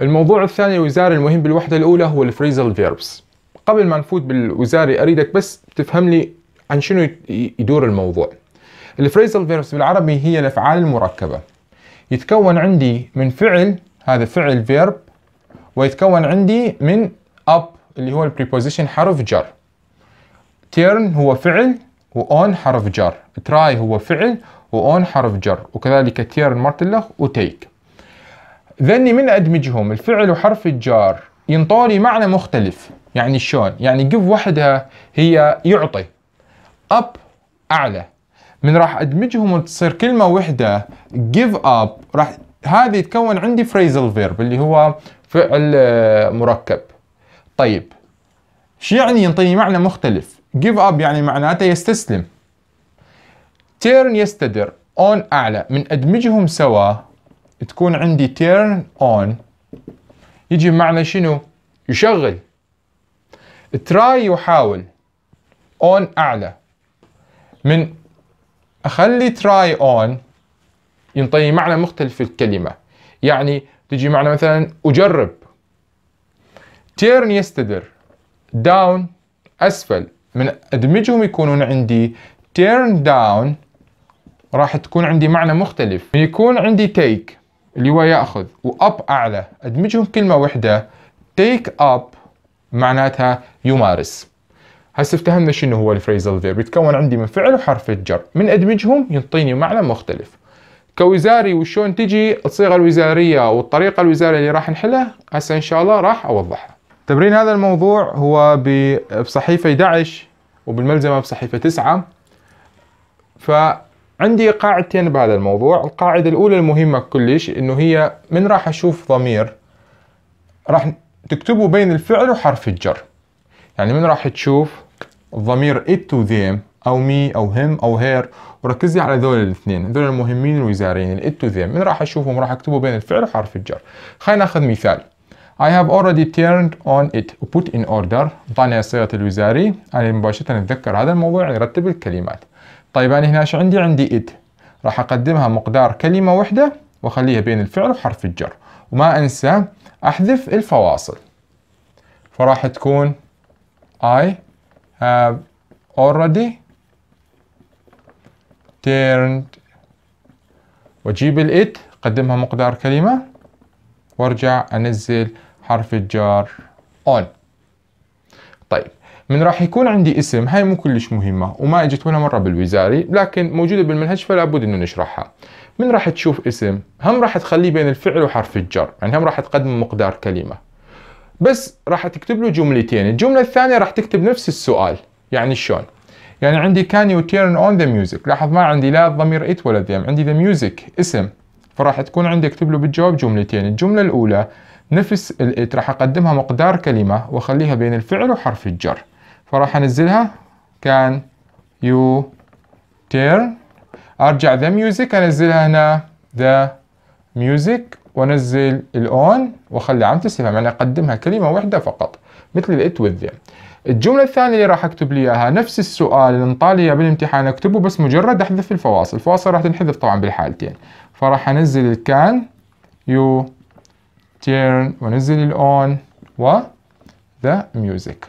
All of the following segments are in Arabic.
الموضوع الثاني الوزاري المهم بالوحدة الأولى هو الفريزل فيربس قبل ما نفوت بالوزاري أريدك بس تفهم لي عن شنو يدور الموضوع الفريزل فيربس بالعربي هي الأفعال المركبة يتكون عندي من فعل هذا فعل فيرب ويتكون عندي من up اللي هو البريبوزيشن حرف جر turn هو فعل on حرف جر try هو فعل on حرف جر وكذلك turn مرتلخ وتيك ذني من أدمجهم الفعل وحرف الجار ينطوني معنى مختلف يعني شلون يعني قف وحدها هي يعطي أب أعلى من راح أدمجهم وتصير كلمة وحدة give up راح هذه يتكون عندي phrasal verb اللي هو فعل آه، مركب طيب شو يعني ينطيني معنى مختلف give up يعني معناته يستسلم turn يستدر on أعلى من أدمجهم سوا تكون عندي turn on يجي بمعنى شنو يشغل try يحاول on أعلى من أخلي try on ينطيني معنى مختلف في الكلمة يعني تجي معنى مثلا أجرب تيرن يستدر داون أسفل من أدمجهم يكونون عندي تيرن داون راح تكون عندي معنى مختلف يكون عندي تيك اللي هو ياخذ واب اعلى ادمجهم كلمه واحده تيك اب معناتها يمارس هسه افتهمنا شنو هو الفريزل فيرب يتكون عندي من فعل وحرف الجر من ادمجهم ينطيني معنى مختلف كوزاري وشون تجي الصيغه الوزاريه والطريقه الوزاريه اللي راح نحلها هسه ان شاء الله راح اوضحها تمرين هذا الموضوع هو بصحيفه 11 وبالملزمه بصحيفه 9 ف عندي قاعدتين بهذا الموضوع القاعدة الأولى المهمة كلش إنه هي من راح أشوف ضمير راح تكتبوا بين الفعل وحرف الجر يعني من راح تشوف الضمير it و them أو me أو him أو her وركزي على ذول الاثنين ذول المهمين الوزاريين it و them من راح أشوفهم راح أكتبه بين الفعل وحرف الجر خلينا ناخذ مثال I have already turned on it و put in order أعطاني صيغة الوزاري أنا مباشرة أتذكر هذا الموضوع يرتب الكلمات طيب انا يعني هنا شو عندي عندي id راح اقدمها مقدار كلمة واحدة واخليها بين الفعل وحرف الجر وما انسى احذف الفواصل فراح تكون I have already turned واجيب الات قدمها مقدار كلمة وارجع انزل حرف الجر on طيب من راح يكون عندي اسم هاي مو كلش مهمة وما اجت ولا مرة بالوزاري لكن موجودة بالمنهج فلا بد انه نشرحها من راح تشوف اسم هم راح تخليه بين الفعل وحرف الجر يعني هم راح تقدم مقدار كلمة بس راح تكتب له جملتين الجملة الثانية راح تكتب نفس السؤال يعني شلون يعني عندي كان يو تيرن اون ذا ميوزك لاحظ ما عندي لا الضمير ات ولا ذيم عندي ذا ميوزك اسم فراح تكون عندي اكتب له بالجواب جملتين الجملة الأولى نفس الات راح أقدمها مقدار كلمة وأخليها بين الفعل وحرف الجر فراح انزلها كان يو تيرن ارجع ذا ميوزك انزلها هنا ذا ميوزك وانزل الاون واخلي عم تستفهم يعني اقدمها كلمه واحده فقط مثل الات وذ الجمله الثانيه اللي راح اكتب لي اياها نفس السؤال اللي انطالي اياه بالامتحان اكتبه بس مجرد احذف الفواصل الفواصل راح تنحذف طبعا بالحالتين فراح انزل الكان يو تيرن وانزل الاون و ذا ميوزك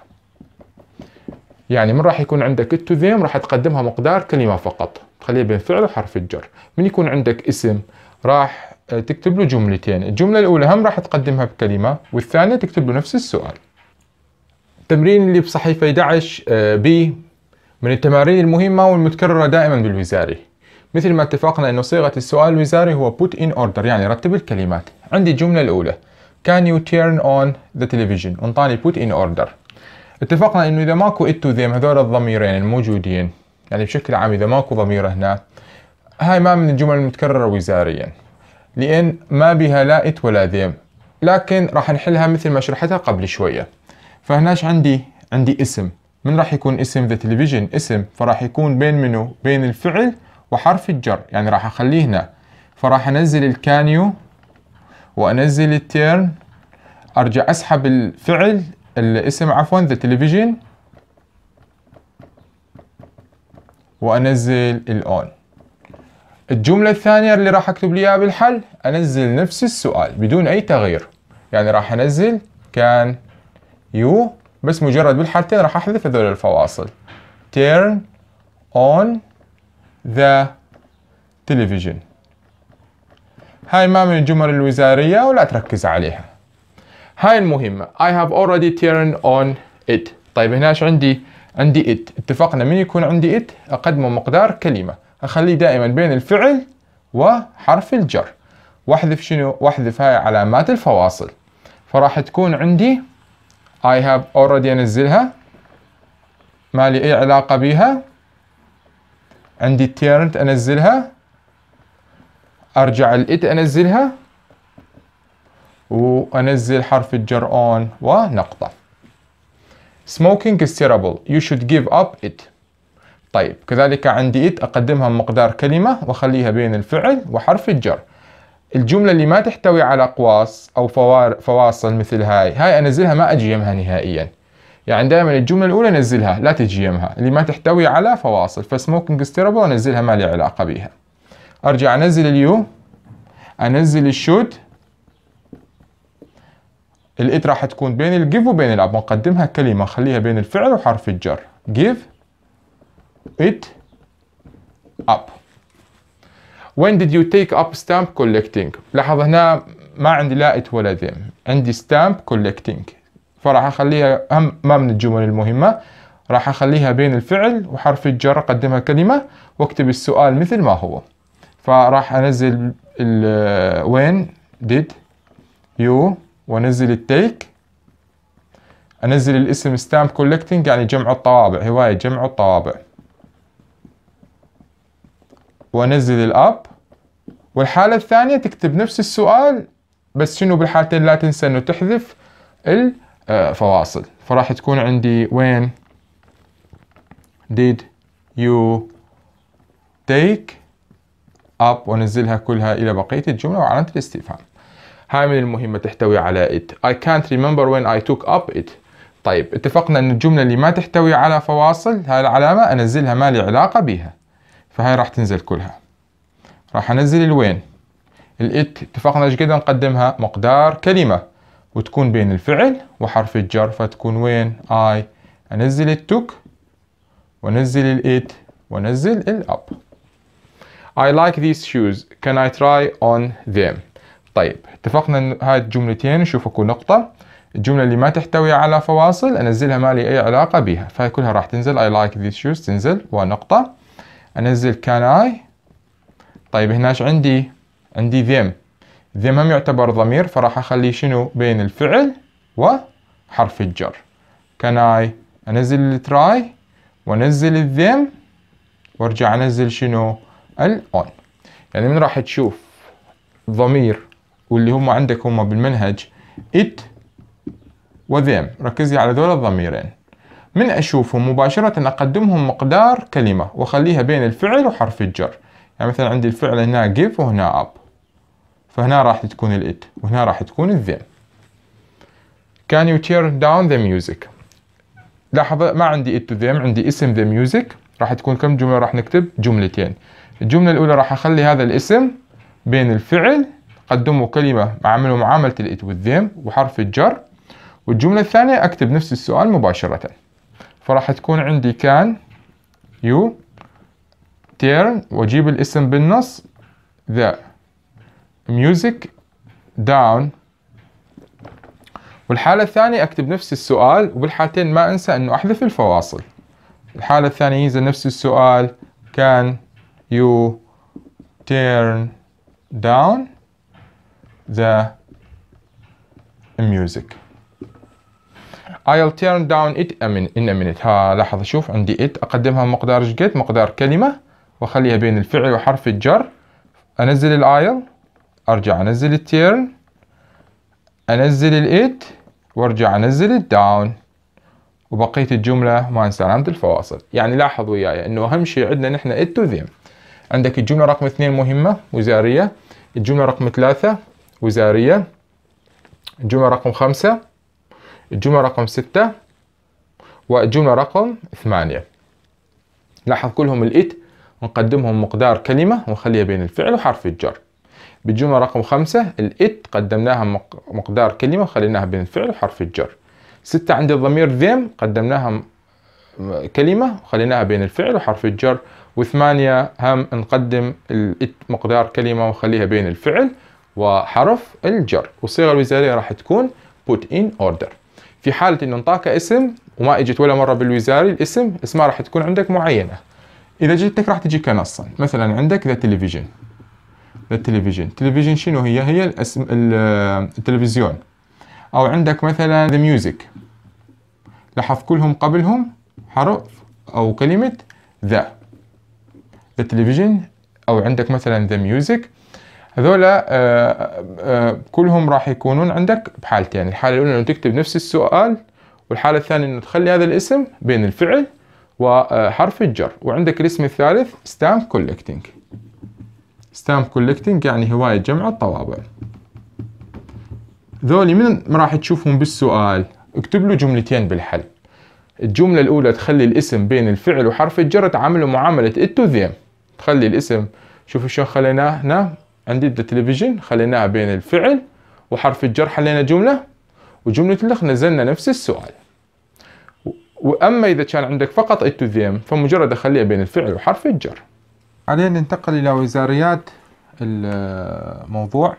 يعني من راح يكون عندك التو ذيم راح تقدمها مقدار كلمة فقط تخليها بين فعل وحرف الجر من يكون عندك اسم راح آه، تكتب له جملتين الجملة الأولى هم راح تقدمها بكلمة والثانية تكتب له نفس السؤال التمرين اللي بصحيفة 11 آه، بي من التمارين المهمة والمتكررة دائما بالوزاري مثل ما اتفقنا أنه صيغة السؤال الوزاري هو put in order يعني رتب الكلمات عندي الجملة الأولى Can you turn on the television؟ انطاني put in order اتفقنا انه اذا ماكو ات تو ذيم هذول الضميرين الموجودين يعني بشكل عام اذا ماكو ضمير هنا هاي ما من الجمل المتكررة وزاريا لان ما بها لا ات ولا ذيم لكن راح نحلها مثل ما شرحتها قبل شوية فهناش عندي عندي اسم من راح يكون اسم ذا تلفزيون اسم فراح يكون بين منو بين الفعل وحرف الجر يعني راح اخليه هنا فراح انزل الكانيو وانزل التيرن ارجع اسحب الفعل الاسم عفوا ذا تلفزيون وانزل الاون الجملة الثانية اللي راح اكتب لي اياها بالحل انزل نفس السؤال بدون اي تغيير يعني راح انزل كان يو بس مجرد بالحالتين راح احذف هذول الفواصل turn on the television هاي ما من الجمل الوزارية ولا تركز عليها هاي المهمة I have already turned on it طيب هنا ايش عندي عندي it اتفقنا من يكون عندي it اقدمه مقدار كلمة اخليه دائما بين الفعل وحرف الجر واحذف شنو واحذف هاي علامات الفواصل فراح تكون عندي I have already انزلها ما لي اي علاقة بها عندي turned انزلها ارجع الات انزلها وأنزل حرف الجر on ونقطة smoking is terrible you should give up it طيب كذلك عندي it أقدمها مقدار كلمة وأخليها بين الفعل وحرف الجر الجملة اللي ما تحتوي على أقواس أو فواصل مثل هاي هاي أنزلها ما أجي يمها نهائيا يعني دائما الجملة الأولى نزلها لا تجي يمها اللي ما تحتوي على فواصل is ستيربل أنزلها ما لي علاقة بيها أرجع أنزل اليو أنزل الشوت الات راح تكون بين الجيف وبين الاب نقدمها كلمه خليها بين الفعل وحرف الجر جيف ات اب وين did you take up stamp collecting لاحظ هنا ما عندي لا ات ولا ذم عندي stamp collecting فراح اخليها هم ما من الجمل المهمه راح اخليها بين الفعل وحرف الجر اقدمها كلمه واكتب السؤال مثل ما هو فراح انزل وين آه، did you وانزل التيك انزل الاسم ستامب كولكتنج يعني جمع الطوابع هواية جمع الطوابع وانزل الاب والحالة الثانية تكتب نفس السؤال بس شنو بالحالتين لا تنسى انه تحذف الفواصل آه، فراح تكون عندي وين did you take up ونزلها كلها الى بقية الجملة وعلامة الاستفهام هاي من المهمة تحتوي على it I can't remember when I took up it طيب اتفقنا ان الجملة اللي ما تحتوي على فواصل هاي العلامة انزلها ما لي علاقة بيها فهاي راح تنزل كلها راح انزل الوين الات اتفقنا ايش قد نقدمها مقدار كلمة وتكون بين الفعل وحرف الجر فتكون وين I انزل التوك وانزل الات وانزل الاب I like these shoes can I try on them طيب اتفقنا ان هاي الجملتين نشوف اكو نقطة الجملة اللي ما تحتوي على فواصل انزلها ما لي اي علاقة بها فهي كلها راح تنزل اي لايك ذيس شوز تنزل ونقطة انزل كان اي طيب هناش عندي عندي ذيم ذيم هم يعتبر ضمير فراح اخليه شنو بين الفعل وحرف الجر كان اي انزل التراي وانزل الذيم وارجع انزل شنو الاون يعني من راح تشوف ضمير واللي هم عندك هم بالمنهج it وذيم ركزي على دول الضميرين من أشوفهم مباشرة أقدمهم مقدار كلمة وأخليها بين الفعل وحرف الجر يعني مثلا عندي الفعل هنا give وهنا up فهنا راح تكون الات وهنا راح تكون الذيم Can you turn down the music لاحظ ما عندي it to them عندي اسم the music راح تكون كم جملة راح نكتب جملتين الجملة الأولى راح أخلي هذا الاسم بين الفعل قدموا كلمة عملوا معاملة الإت والذيم وحرف الجر والجملة الثانية أكتب نفس السؤال مباشرة فراح تكون عندي كان يو تيرن وأجيب الاسم بالنص ذا ميوزك داون والحالة الثانية أكتب نفس السؤال وبالحالتين ما أنسى أنه أحذف الفواصل الحالة الثانية ينزل نفس السؤال كان يو تيرن داون the music I'll turn down it a in a minute ها لاحظ شوف عندي it أقدمها مقدار جيت مقدار كلمة وأخليها بين الفعل وحرف الجر أنزل ال I'll أرجع أنزل التيرن أنزل it وأرجع أنزل الداون وبقية الجملة ما انسى علامة الفواصل يعني لاحظ وياي انه اهم شيء عندنا نحن it to them عندك الجملة رقم اثنين مهمة وزارية الجملة رقم ثلاثة وزارية الجملة رقم خمسة الجملة رقم ستة والجملة رقم ثمانية لاحظ كلهم الإت ونقدمهم مقدار كلمة ونخليها بين الفعل وحرف الجر بالجملة رقم خمسة الإت قدمناها مقدار كلمة وخليناها بين الفعل وحرف الجر ستة عند الضمير ذيم قدمناها كلمة وخليناها بين الفعل وحرف الجر وثمانية هم نقدم الإت مقدار كلمة ونخليها بين الفعل وحرف الجر والصيغه الوزاريه راح تكون put in order في حاله انه انطاك اسم وما اجت ولا مره بالوزاري الاسم اسمها راح تكون عندك معينه اذا جتك راح تجيك نصا مثلا عندك ذا تلفزيون ذا تلفزيون تلفزيون شنو هي هي الاسم التلفزيون او عندك مثلا ذا ميوزك لاحظ كلهم قبلهم حرف او كلمه ذا ذا تلفزيون او عندك مثلا ذا ميوزك هذولا آه، آه، كلهم راح يكونون عندك بحالتين يعني الحالة الأولى أنه تكتب نفس السؤال والحالة الثانية أنه تخلي هذا الاسم بين الفعل وحرف الجر وعندك الاسم الثالث ستامب كولكتنج ستامب كولكتنج يعني هواية جمع الطوابع ذولي من راح تشوفهم بالسؤال اكتب له جملتين بالحل الجملة الأولى تخلي الاسم بين الفعل وحرف الجر تعامله معاملة it to them تخلي الاسم شوفوا شلون خليناه هنا عندي التلفزيون خليناها بين الفعل وحرف الجر حلينا جملة وجملة الأخ نزلنا نفس السؤال وأما إذا كان عندك فقط it ذيم فمجرد أخليها بين الفعل وحرف الجر علينا ننتقل إلى وزاريات الموضوع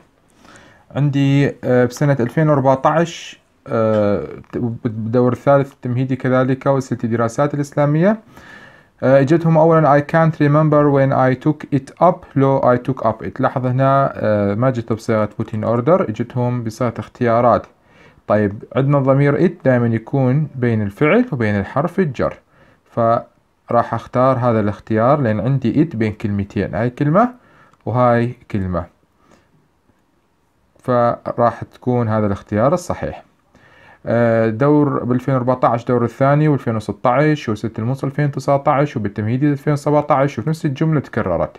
عندي آه، بسنة 2014 بالدور آه، الثالث التمهيدي كذلك وسلتي الدراسات الإسلامية آه، اجتهم اولا I can't remember when I took it up لو I took up it لاحظ هنا آه، ما جت بصيغة put in order اجتهم بصيغة اختيارات طيب عندنا ضمير it دائما يكون بين الفعل وبين الحرف الجر فراح اختار هذا الاختيار لان عندي it بين كلمتين هاي كلمة وهاي كلمة فراح تكون هذا الاختيار الصحيح آه، دور ب 2014 دور الثاني و2016 وست المنصف 2019 وبالتمهيدي 2017 وفي نفس الجملة تكررت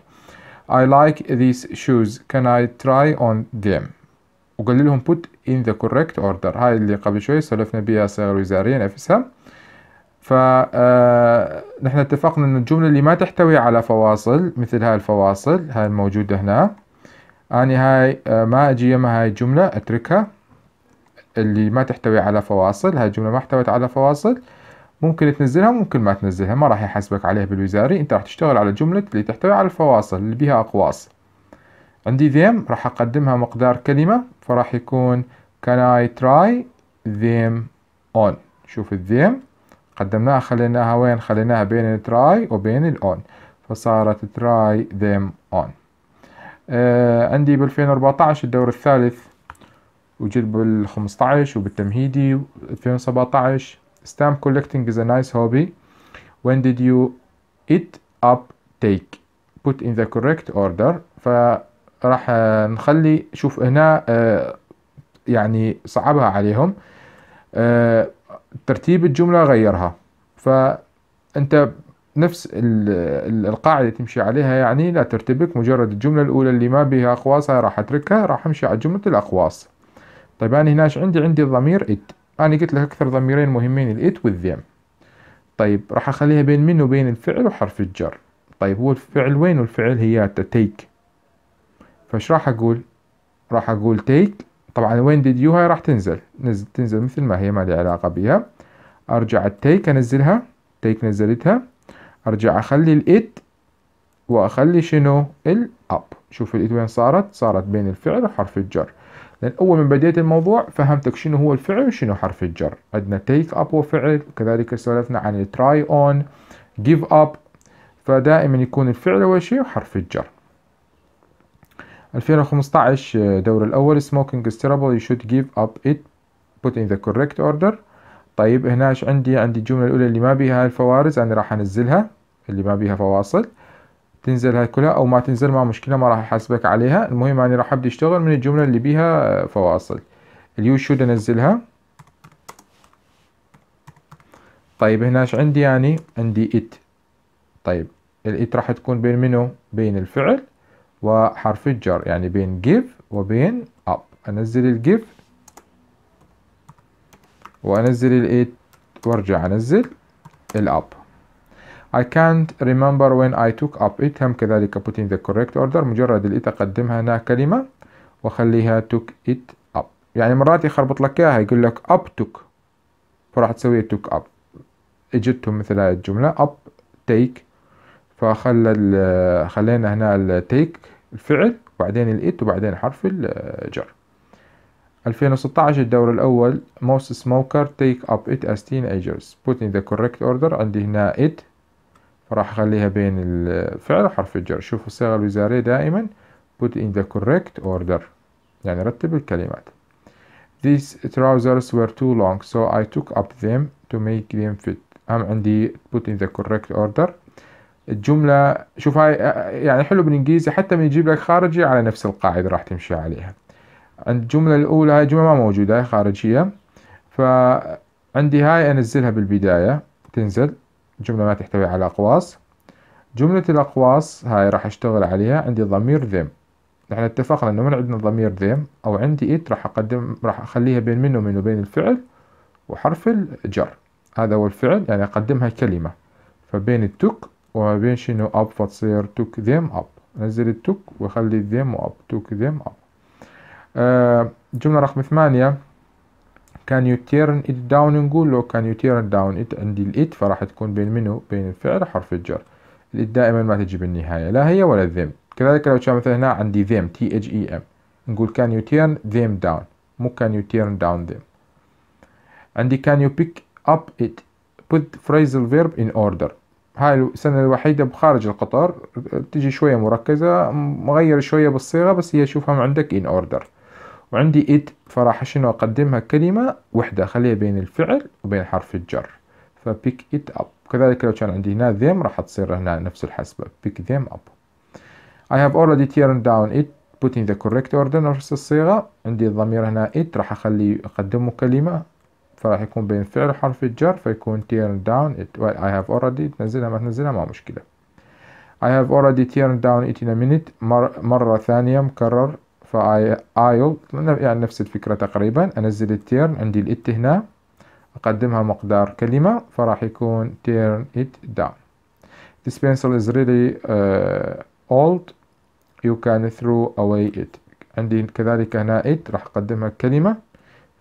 I like these shoes can I try on them وقال لهم put in the correct order هاي اللي قبل شوي سلفنا بها صغير وزاريا نفسها فنحن آه، اتفقنا ان الجملة اللي ما تحتوي على فواصل مثل هاي الفواصل هاي الموجودة هنا أنا هاي آه، ما أجي يمها هاي الجملة أتركها اللي ما تحتوي على فواصل هاي الجملة ما احتوت على فواصل ممكن تنزلها ممكن ما تنزلها ما راح يحاسبك عليها بالوزاري انت راح تشتغل على جملة اللي تحتوي على الفواصل اللي بيها اقواس عندي them راح اقدمها مقدار كلمة فراح يكون can I try them on شوف them قدمناها خليناها وين خليناها بين try وبين on فصارت try them on آه عندي ب 2014 الدور الثالث وجيت بال 15 وبالتمهيدي 2017 stamp collecting is a nice hobby when did you it up take put in the correct order فراح نخلي شوف هنا آه، يعني صعبها عليهم آه، ترتيب الجملة غيرها فأنت نفس القاعدة تمشي عليها يعني لا ترتبك مجرد الجملة الأولى اللي ما بها أقواسها راح أتركها راح أمشي على جملة الأقواس طيب أنا هنا عندي عندي الضمير إت أنا قلت لك أكثر ضميرين مهمين الإت والذيم طيب راح أخليها بين من وبين الفعل وحرف الجر طيب هو الفعل وين والفعل هي تيك فش راح أقول راح أقول تيك طبعا وين ديد يو هاي راح تنزل نزل تنزل مثل ما هي ما لي علاقة بها أرجع التيك أنزلها تيك نزلتها أرجع أخلي الإت وأخلي شنو الأب شوف الإت وين صارت صارت بين الفعل وحرف الجر لأن أول من بديت الموضوع فهمتك شنو هو الفعل وشنو حرف الجر عندنا تيك أب وفعل وكذلك سولفنا عن تراي أون جيف أب فدائما يكون الفعل أول شيء وحرف الجر 2015 دور الأول سموكينج استرابل يو شود جيف اب ات بوت ان ذا the اوردر طيب هنا عندي عندي الجملة الأولى اللي ما بيها الفوارز أنا راح أنزلها اللي ما بيها فواصل تنزل هاي كلها او ما تنزل ما مشكله ما راح احاسبك عليها المهم اني يعني راح ابدي اشتغل من الجمله اللي بيها فواصل اليو شود انزلها طيب هنا ايش عندي يعني عندي ات طيب الات راح تكون بين منو بين الفعل وحرف الجر يعني بين جيف وبين اب انزل الجيف وانزل الات وارجع انزل الاب I can't remember when I took up it هم كذلك put in the correct order مجرد اللي تقدمها هنا كلمة وخليها took it up يعني مرات يخربط لك اياها يقول لك up took فراح تسوي took up اجتهم مثل هاي الجملة up take فخلى خلينا هنا take الفعل وبعدين الات وبعدين حرف الجر 2016 الدور الأول most smoker take up it as teenagers put in the correct order عندي هنا it راح أخليها بين الفعل وحرف الجر شوفوا الصيغة الوزارية دائما put in the correct order يعني رتب الكلمات These trousers were too long so I took up them to make them fit هم عندي put in the correct order الجملة شوف هاي يعني حلو بالإنجليزي حتى من يجيب لك خارجي على نفس القاعدة راح تمشي عليها عند الجملة الأولى هاي جملة ما موجودة هاي خارجية فعندي هاي أنزلها بالبداية تنزل جملة ما تحتوي على أقواس جملة الأقواس هاي راح أشتغل عليها عندي ضمير ذم نحن اتفقنا إنه من عندنا ضمير ذم أو عندي إت راح أقدم راح أخليها بين منه ومن وبين الفعل وحرف الجر هذا هو الفعل يعني أقدمها كلمة فبين التك وما بين شنو أب فتصير تك ذم أب نزل التك وخلي الذم وأب تك ذم أب آه جملة رقم ثمانية كان يو تيرن ات داون نقول لو كان يو تيرن داون ات عندي الات فراح تكون بين منو بين الفعل حرف الجر الات دائما ما تجي بالنهاية لا هي ولا ذيم كذلك لو كان مثلا هنا عندي ذيم تي اتش اي ام نقول كان يو تيرن ذيم داون مو كان يو تيرن داون ذيم عندي كان يو بيك اب ات بوت phrasal فيرب ان اوردر هاي السنة الوحيدة بخارج القطر تجي شوية مركزة مغير شوية بالصيغة بس هي شوفها عندك in order وعندي إد فراح شنو أقدمها كلمة وحدة أخليها بين الفعل وبين حرف الجر فبيك إت أب كذلك لو كان عندي هنا ذيم راح تصير هنا نفس الحسبة pick them up I have already turned down it putting the correct order نفس الصيغة عندي الضمير هنا it راح أخلي أقدمه كلمة فراح يكون بين فعل وحرف الجر فيكون turn down it well I have already تنزلها ما تنزلها ما مشكلة I have already turned down it in a minute مر مرة ثانية مكرر فاي ايلت يعني نفس الفكرة تقريبا انزل التيرن عندي الات هنا اقدمها مقدار كلمة فراح يكون تيرن ات داون this pencil is really uh, old you can throw away it عندي كذلك هنا it راح اقدمها كلمة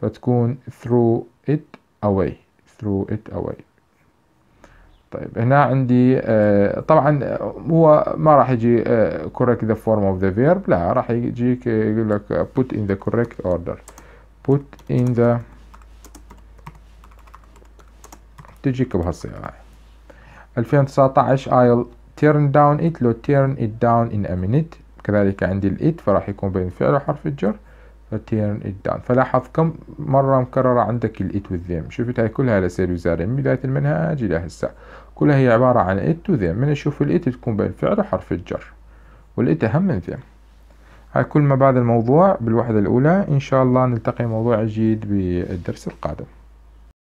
فتكون throw it away throw it away طيب هنا عندي آه، طبعا هو ما راح يجي آه، correct the form of the verb لا راح يجيك يقول لك put in the correct order put in the تجيك بهالصيغة 2019 I'll turn down it لو turn it down in a minute كذلك عندي الات فراح يكون بين فعل وحرف الجر turn ات داون فلاحظ كم مرة مكررة عندك الات والذيم شفت هاي كلها لسير وزاري من بداية المنهج إلى هسا كلها هي عبارة عن ات وذيم من اشوف الات تكون بين فعل وحرف الجر والات أهم من ذيم هاي كل ما بعد الموضوع بالوحدة الأولى إن شاء الله نلتقي موضوع جديد بالدرس القادم